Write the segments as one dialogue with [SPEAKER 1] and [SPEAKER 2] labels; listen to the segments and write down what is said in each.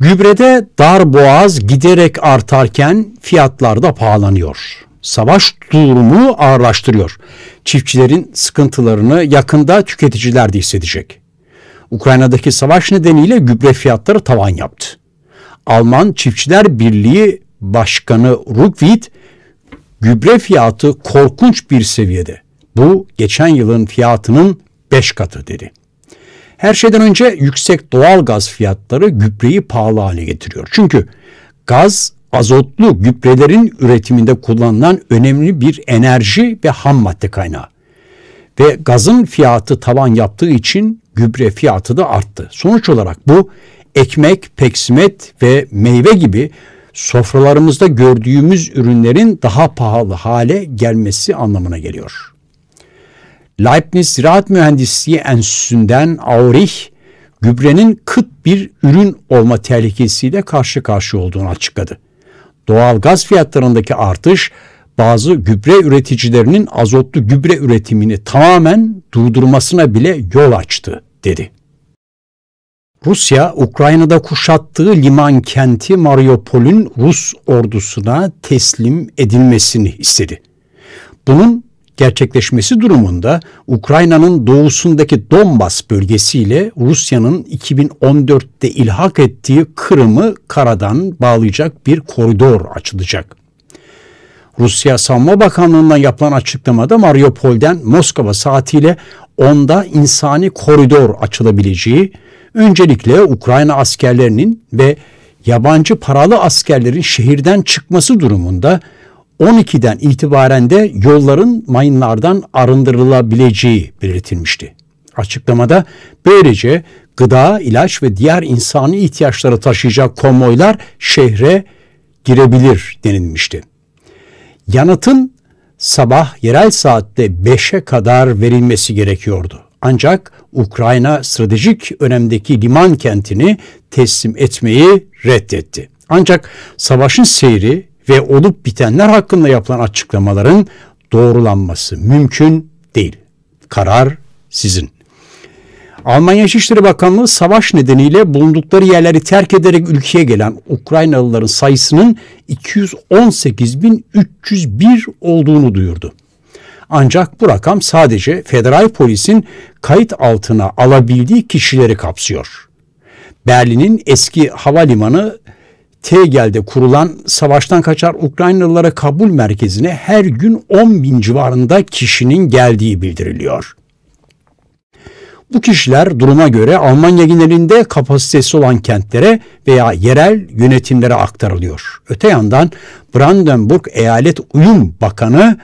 [SPEAKER 1] Gübrede dar boğaz giderek artarken fiyatlar da pahalanıyor. Savaş durumu ağırlaştırıyor. Çiftçilerin sıkıntılarını yakında tüketiciler de hissedecek. Ukrayna'daki savaş nedeniyle gübre fiyatları tavan yaptı. Alman Çiftçiler Birliği Başkanı Rukvit, gübre fiyatı korkunç bir seviyede. Bu geçen yılın fiyatının 5 katı dedi. Her şeyden önce yüksek doğal gaz fiyatları gübreyi pahalı hale getiriyor. Çünkü gaz azotlu gübrelerin üretiminde kullanılan önemli bir enerji ve ham madde kaynağı. Ve gazın fiyatı tavan yaptığı için gübre fiyatı da arttı. Sonuç olarak bu ekmek, peksimet ve meyve gibi sofralarımızda gördüğümüz ürünlerin daha pahalı hale gelmesi anlamına geliyor. Leibniz Ziraat Mühendisliği Enstitüsü'nden Aurich, gübrenin kıt bir ürün olma tehlikesiyle karşı karşıya olduğunu açıkladı. Doğal gaz fiyatlarındaki artış bazı gübre üreticilerinin azotlu gübre üretimini tamamen durdurmasına bile yol açtı dedi. Rusya, Ukrayna'da kuşattığı liman kenti Mariupol'ün Rus ordusuna teslim edilmesini istedi. Bunun gerçekleşmesi durumunda Ukrayna'nın doğusundaki Donbas bölgesiyle Rusya'nın 2014'te ilhak ettiği Kırım'ı karadan bağlayacak bir koridor açılacak. Rusya Savunma Bakanlığı'ndan yapılan açıklamada Mariupol'den Moskova saatiyle onda insani koridor açılabileceği, öncelikle Ukrayna askerlerinin ve yabancı paralı askerlerin şehirden çıkması durumunda 12'den itibaren de yolların mayınlardan arındırılabileceği belirtilmişti. Açıklamada böylece gıda, ilaç ve diğer insani ihtiyaçları taşıyacak konvoylar şehre girebilir denilmişti. Yanıtın sabah yerel saatte 5'e kadar verilmesi gerekiyordu. Ancak Ukrayna stratejik önemdeki liman kentini teslim etmeyi reddetti. Ancak savaşın seyri ve olup bitenler hakkında yapılan açıklamaların doğrulanması mümkün değil. Karar sizin. Almanya İçişleri Bakanlığı savaş nedeniyle bulundukları yerleri terk ederek ülkeye gelen Ukraynalıların sayısının 218.301 olduğunu duyurdu. Ancak bu rakam sadece federal polisin kayıt altına alabildiği kişileri kapsıyor. Berlin'in eski havalimanı Tegel'de kurulan savaştan kaçar Ukraynalılara kabul merkezine her gün 10 bin civarında kişinin geldiği bildiriliyor. Bu kişiler duruma göre Almanya genelinde kapasitesi olan kentlere veya yerel yönetimlere aktarılıyor. Öte yandan Brandenburg Eyalet Uyum Bakanı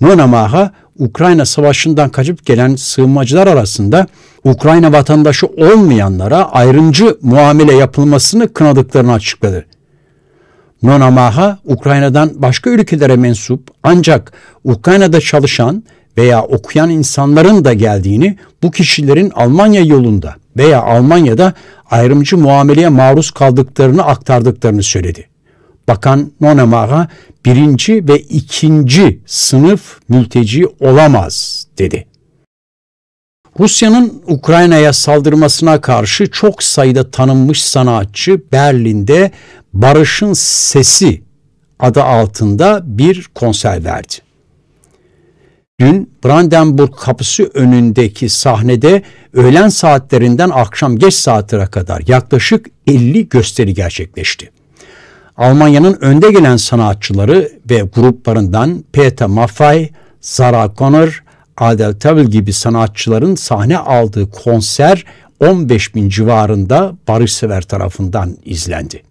[SPEAKER 1] Nonamah'a Ukrayna Savaşı'ndan kaçıp gelen sığınmacılar arasında Ukrayna vatandaşı olmayanlara ayrımcı muamele yapılmasını kınadıklarını açıkladı. Nonamaha Ukrayna'dan başka ülkelere mensup ancak Ukrayna'da çalışan veya okuyan insanların da geldiğini bu kişilerin Almanya yolunda veya Almanya'da ayrımcı muameleye maruz kaldıklarını aktardıklarını söyledi. Bakan Nonamaha birinci ve ikinci sınıf mülteci olamaz dedi. Rusya'nın Ukrayna'ya saldırmasına karşı çok sayıda tanınmış sanatçı Berlin'de Barış'ın Sesi adı altında bir konser verdi. Dün Brandenburg kapısı önündeki sahnede öğlen saatlerinden akşam geç saatlere kadar yaklaşık 50 gösteri gerçekleşti. Almanya'nın önde gelen sanatçıları ve gruplarından Peter Maffay, Sarah Connor, Adel Tavil gibi sanatçıların sahne aldığı konser 15 bin civarında barışsever tarafından izlendi.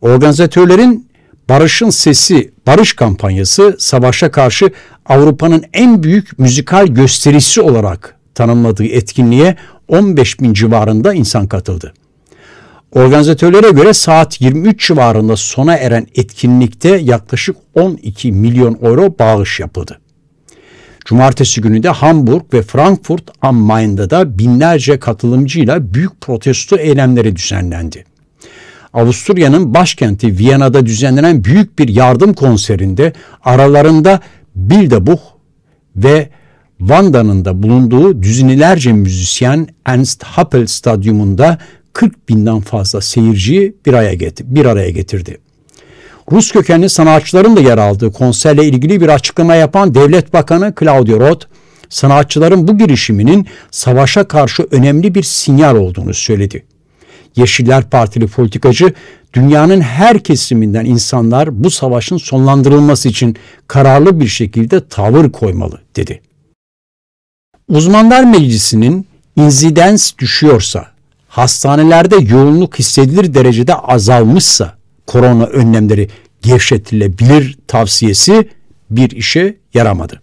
[SPEAKER 1] Organizatörlerin Barış'ın Sesi Barış kampanyası savaşa karşı Avrupa'nın en büyük müzikal gösterisi olarak tanımladığı etkinliğe 15 bin civarında insan katıldı. Organizatörlere göre saat 23 civarında sona eren etkinlikte yaklaşık 12 milyon euro bağış yapıldı. Cumartesi günü de Hamburg ve Frankfurt am Main'da da binlerce katılımcıyla büyük protesto eylemleri düzenlendi. Avusturya'nın başkenti Viyana'da düzenlenen büyük bir yardım konserinde aralarında Bildebuch ve Vanda'nın da bulunduğu düzinelerce müzisyen Ernst Happel stadyumunda 40 binden fazla seyirciyi bir araya getirdi. Rus kökenli sanatçıların da yer aldığı konserle ilgili bir açıklama yapan Devlet Bakanı Claudio Roth, sanatçıların bu girişiminin savaşa karşı önemli bir sinyal olduğunu söyledi. Yeşiller Partili politikacı dünyanın her kesiminden insanlar bu savaşın sonlandırılması için kararlı bir şekilde tavır koymalı dedi. Uzmanlar Meclisi'nin inzidens düşüyorsa, hastanelerde yoğunluk hissedilir derecede azalmışsa korona önlemleri gevşetilebilir tavsiyesi bir işe yaramadı.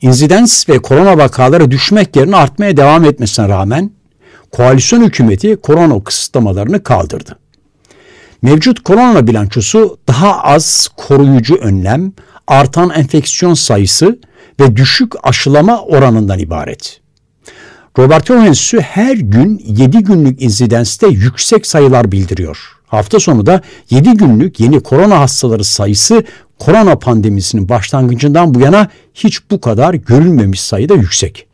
[SPEAKER 1] İnzidans ve korona vakaları düşmek yerine artmaya devam etmesine rağmen koalisyon hükümeti korona kısıtlamalarını kaldırdı. Mevcut korona bilançosu daha az koruyucu önlem, artan enfeksiyon sayısı ve düşük aşılama oranından ibaret. Robert Enstitüsü her gün 7 günlük insidanste yüksek sayılar bildiriyor. Hafta sonu da 7 günlük yeni korona hastaları sayısı korona pandemisinin başlangıcından bu yana hiç bu kadar görülmemiş sayıda yüksek.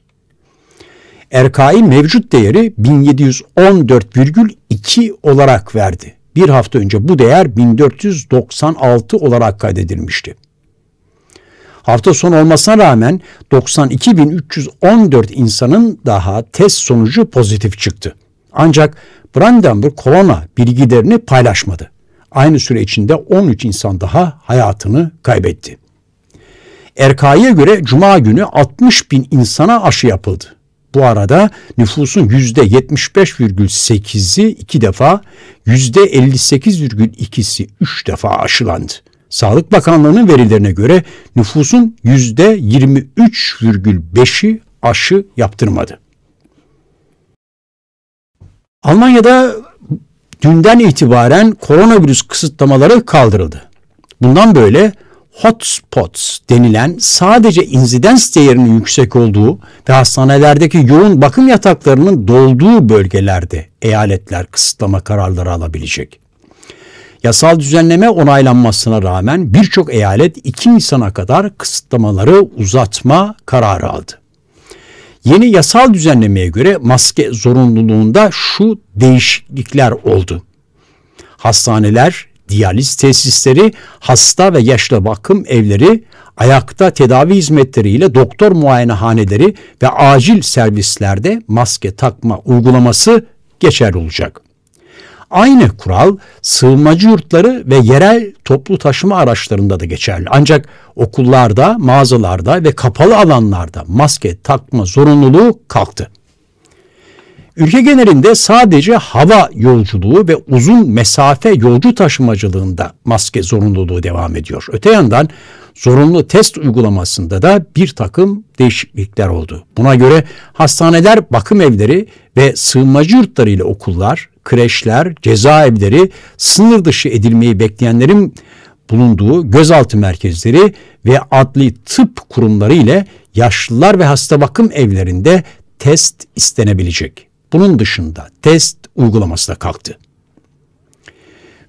[SPEAKER 1] RKI mevcut değeri 1714,2 olarak verdi. Bir hafta önce bu değer 1496 olarak kaydedilmişti. Hafta sonu olmasına rağmen 92.314 insanın daha test sonucu pozitif çıktı. Ancak Brandenburg korona bilgilerini paylaşmadı. Aynı süre içinde 13 insan daha hayatını kaybetti. RKI'ye göre cuma günü 60 bin insana aşı yapıldı. Bu arada nüfusun %75,8'i iki defa, %58,2'si üç defa aşılandı. Sağlık Bakanlığı'nın verilerine göre nüfusun %23,5'i aşı yaptırmadı. Almanya'da dünden itibaren koronavirüs kısıtlamaları kaldırıldı. Bundan böyle hotspots denilen sadece insidans değerinin yüksek olduğu ve hastanelerdeki yoğun bakım yataklarının dolduğu bölgelerde eyaletler kısıtlama kararları alabilecek. Yasal düzenleme onaylanmasına rağmen birçok eyalet 2 Nisan'a kadar kısıtlamaları uzatma kararı aldı. Yeni yasal düzenlemeye göre maske zorunluluğunda şu değişiklikler oldu. Hastaneler, diyaliz tesisleri, hasta ve yaşlı bakım evleri, ayakta tedavi hizmetleriyle doktor muayenehaneleri ve acil servislerde maske takma uygulaması geçerli olacak. Aynı kural sığınmacı yurtları ve yerel toplu taşıma araçlarında da geçerli. Ancak okullarda, mağazalarda ve kapalı alanlarda maske takma zorunluluğu kalktı. Ülke genelinde sadece hava yolculuğu ve uzun mesafe yolcu taşımacılığında maske zorunluluğu devam ediyor. Öte yandan zorunlu test uygulamasında da bir takım değişiklikler oldu. Buna göre hastaneler, bakım evleri ve sığınmacı yurtları ile okullar, kreşler, cezaevleri sınır dışı edilmeyi bekleyenlerin bulunduğu gözaltı merkezleri ve adli tıp kurumları ile yaşlılar ve hasta bakım evlerinde test istenebilecek. Bunun dışında test uygulaması da kalktı.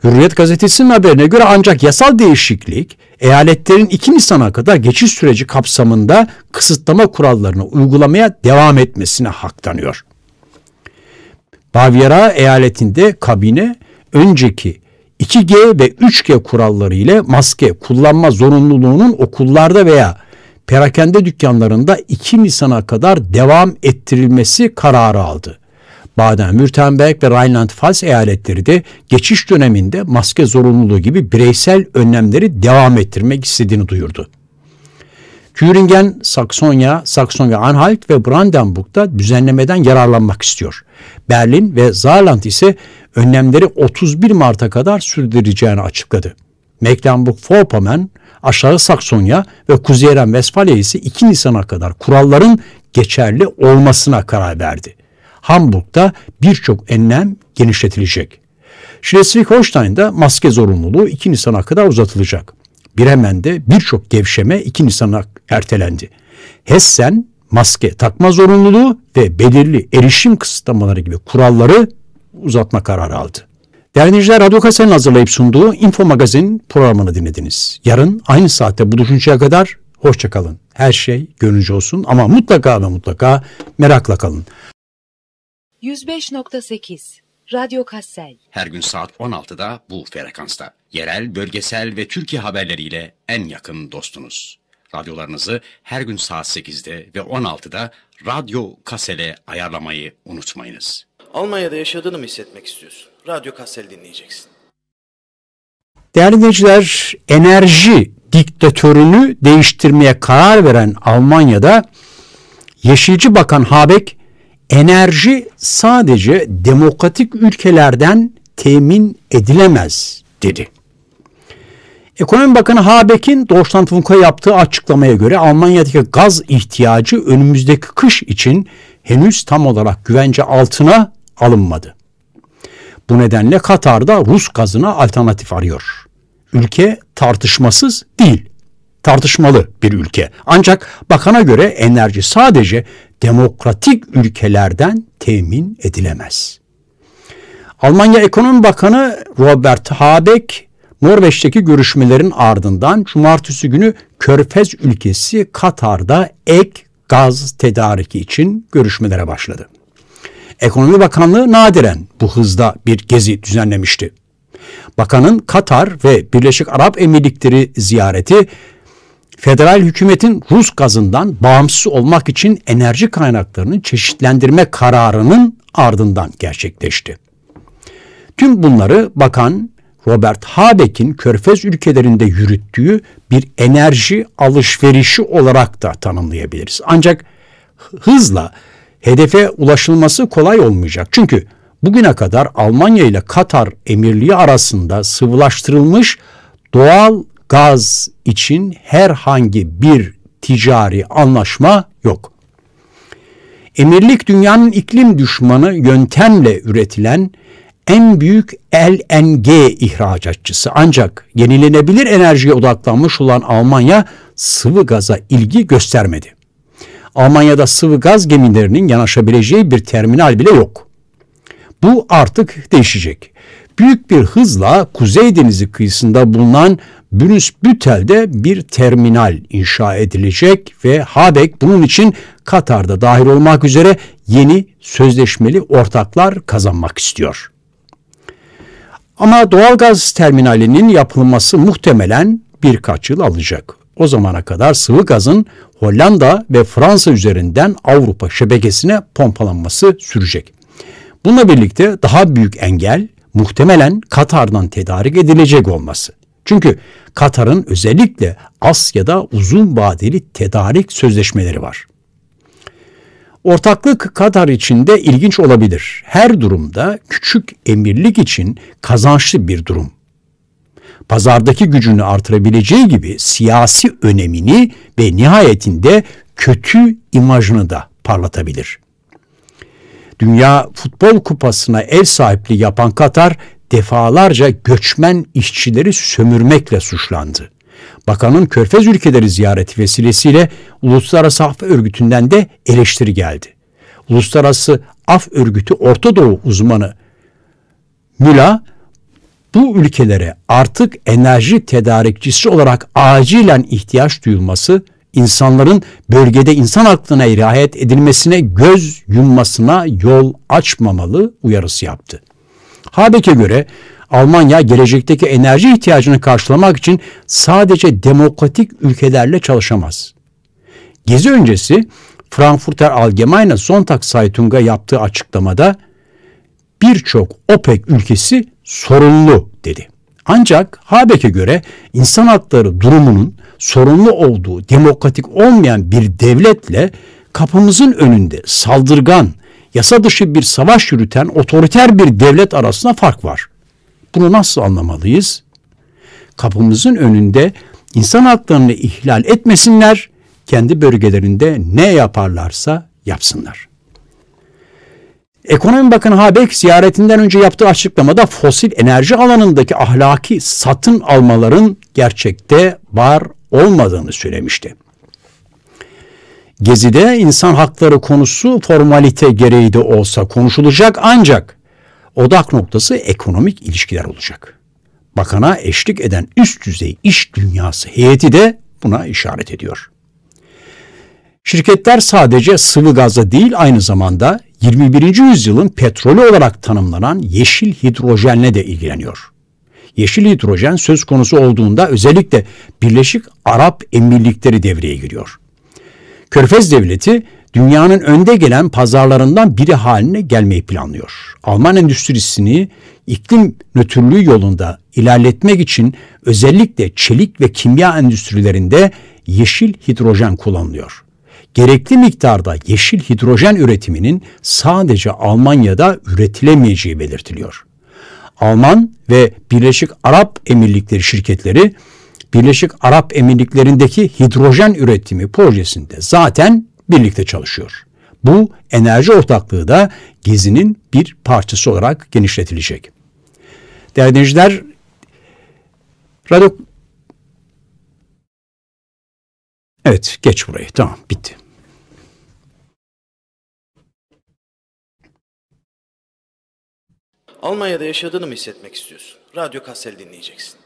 [SPEAKER 1] Hürriyet gazetesinin haberine göre ancak yasal değişiklik eyaletlerin 2 Nisan'a kadar geçiş süreci kapsamında kısıtlama kurallarını uygulamaya devam etmesine haklanıyor. Baviera eyaletinde kabine önceki 2G ve 3G kuralları ile maske kullanma zorunluluğunun okullarda veya perakende dükkanlarında 2 Nisan'a kadar devam ettirilmesi kararı aldı. Baden-Württemberg ve Rheinland-Pfalz eyaletleri de geçiş döneminde maske zorunluluğu gibi bireysel önlemleri devam ettirmek istediğini duyurdu. Thüringen, Saksonya, Saksonya-Anhalt ve Brandenburg'da düzenlemeden yararlanmak istiyor. Berlin ve Saarland ise önlemleri 31 Mart'a kadar sürdüreceğini açıkladı. Mecklenburg-Vorpommern, Aşağı Saksonya ve Kuzey Eren Vesfalya ise 2 Nisan'a kadar kuralların geçerli olmasına karar verdi. Hamburg'da birçok enlem genişletilecek. Schleswig-Holstein'da maske zorunluluğu 2 Nisan'a kadar uzatılacak. Bremen'de birçok gevşeme 2 Nisan'a ertelendi. Hessen maske takma zorunluluğu ve belirli erişim kısıtlamaları gibi kuralları uzatma kararı aldı. Derneciler Radyo Kasen'in hazırlayıp sunduğu Info Magazin programını dinlediniz. Yarın aynı saatte buluşuncaya kadar hoşçakalın. Her şey görünce olsun ama mutlaka ve mutlaka merakla kalın. 105.8 Radyo Kassel. Her gün saat 16'da bu frekansta. Yerel, bölgesel ve Türkiye haberleriyle en yakın dostunuz. Radyolarınızı her gün saat 8'de ve 16'da Radyo Kassel'e ayarlamayı unutmayınız. Almanya'da yaşadığını mı hissetmek istiyorsun? Radyo Kassel dinleyeceksin. Değerli dinleyiciler, enerji diktatörünü değiştirmeye karar veren Almanya'da Yeşilci Bakan Habeck enerji sadece demokratik ülkelerden temin edilemez dedi. Ekonomi Bakanı Habeck'in Deutschland Funk'a yaptığı açıklamaya göre Almanya'daki gaz ihtiyacı önümüzdeki kış için henüz tam olarak güvence altına alınmadı. Bu nedenle Katar'da Rus gazına alternatif arıyor. Ülke tartışmasız değil tartışmalı bir ülke. Ancak bakana göre enerji sadece demokratik ülkelerden temin edilemez. Almanya Ekonomi Bakanı Robert Habeck Norveç'teki görüşmelerin ardından cumartesi günü Körfez ülkesi Katar'da ek gaz tedariki için görüşmelere başladı. Ekonomi Bakanlığı nadiren bu hızda bir gezi düzenlemişti. Bakanın Katar ve Birleşik Arap Emirlikleri ziyareti federal hükümetin Rus gazından bağımsız olmak için enerji kaynaklarını çeşitlendirme kararının ardından gerçekleşti. Tüm bunları bakan Robert Habeck'in körfez ülkelerinde yürüttüğü bir enerji alışverişi olarak da tanımlayabiliriz. Ancak hızla hedefe ulaşılması kolay olmayacak. Çünkü bugüne kadar Almanya ile Katar Emirliği arasında sıvılaştırılmış doğal gaz için herhangi bir ticari anlaşma yok. Emirlik dünyanın iklim düşmanı yöntemle üretilen en büyük LNG ihracatçısı. Ancak yenilenebilir enerjiye odaklanmış olan Almanya sıvı gaza ilgi göstermedi. Almanya'da sıvı gaz gemilerinin yanaşabileceği bir terminal bile yok. Bu artık değişecek büyük bir hızla Kuzey Denizi kıyısında bulunan Bütel'de bir terminal inşa edilecek ve Habek bunun için Katar'da dahil olmak üzere yeni sözleşmeli ortaklar kazanmak istiyor. Ama doğalgaz terminalinin yapılması muhtemelen birkaç yıl alacak. O zamana kadar sıvı gazın Hollanda ve Fransa üzerinden Avrupa şebekesine pompalanması sürecek. Bununla birlikte daha büyük engel muhtemelen Katar'dan tedarik edilecek olması. Çünkü Katar'ın özellikle Asya'da uzun vadeli tedarik sözleşmeleri var. Ortaklık Katar için de ilginç olabilir. Her durumda küçük emirlik için kazançlı bir durum. Pazardaki gücünü artırabileceği gibi siyasi önemini ve nihayetinde kötü imajını da parlatabilir.'' Dünya Futbol Kupası'na ev sahipliği yapan Katar defalarca göçmen işçileri sömürmekle suçlandı. Bakanın Körfez ülkeleri ziyareti vesilesiyle Uluslararası Af Örgütü'nden de eleştiri geldi. Uluslararası Af Örgütü Orta Doğu uzmanı Müla bu ülkelere artık enerji tedarikçisi olarak acilen ihtiyaç duyulması insanların bölgede insan haklarına riayet edilmesine göz yummasına yol açmamalı uyarısı yaptı. Habeck'e göre Almanya gelecekteki enerji ihtiyacını karşılamak için sadece demokratik ülkelerle çalışamaz. Gezi öncesi Frankfurter Allgemeine Sonntag Zeitung'a yaptığı açıklamada birçok OPEC ülkesi sorunlu dedi. Ancak Habeck'e göre insan hakları durumunun sorunlu olduğu demokratik olmayan bir devletle kapımızın önünde saldırgan, yasa dışı bir savaş yürüten otoriter bir devlet arasında fark var. Bunu nasıl anlamalıyız? Kapımızın önünde insan haklarını ihlal etmesinler, kendi bölgelerinde ne yaparlarsa yapsınlar. Ekonomi Bakanı Habeck ziyaretinden önce yaptığı açıklamada fosil enerji alanındaki ahlaki satın almaların gerçekte var olmadığını söylemişti. Gezide insan hakları konusu formalite gereği de olsa konuşulacak ancak odak noktası ekonomik ilişkiler olacak. Bakana eşlik eden üst düzey iş dünyası heyeti de buna işaret ediyor. Şirketler sadece sıvı gazla değil aynı zamanda 21. yüzyılın petrolü olarak tanımlanan yeşil hidrojenle de ilgileniyor. Yeşil hidrojen söz konusu olduğunda özellikle Birleşik Arap Emirlikleri devreye giriyor. Körfez Devleti dünyanın önde gelen pazarlarından biri haline gelmeyi planlıyor. Alman endüstrisini iklim nötrlüğü yolunda ilerletmek için özellikle çelik ve kimya endüstrilerinde yeşil hidrojen kullanılıyor gerekli miktarda yeşil hidrojen üretiminin sadece Almanya'da üretilemeyeceği belirtiliyor. Alman ve Birleşik Arap Emirlikleri şirketleri Birleşik Arap Emirlikleri'ndeki hidrojen üretimi projesinde zaten birlikte çalışıyor. Bu enerji ortaklığı da gezinin bir parçası olarak genişletilecek. Değerli dinleyiciler, Radyo Evet geç burayı tamam bitti. Almanya'da yaşadığını mı hissetmek istiyorsun? Radyo Kassel dinleyeceksin.